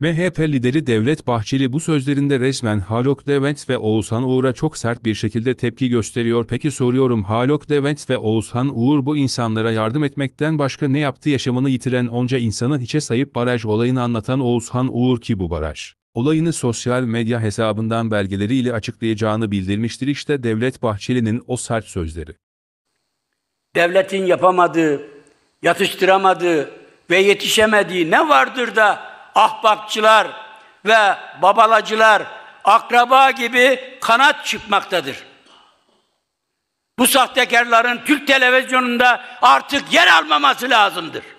MHP lideri Devlet Bahçeli bu sözlerinde resmen Haluk Devent ve Oğuzhan Uğur'a çok sert bir şekilde tepki gösteriyor. Peki soruyorum Haluk Devent ve Oğuzhan Uğur bu insanlara yardım etmekten başka ne yaptı yaşamını yitiren onca insanı hiçe sayıp baraj olayını anlatan Oğuzhan Uğur ki bu baraj olayını sosyal medya hesabından belgeleriyle açıklayacağını bildirmiştir işte Devlet Bahçeli'nin o sert sözleri. Devletin yapamadığı, yatıştıramadığı ve yetişemediği ne vardır da ahbapçılar ve babalacılar, akraba gibi kanat çıkmaktadır. Bu sahtekarların Türk televizyonunda artık yer almaması lazımdır.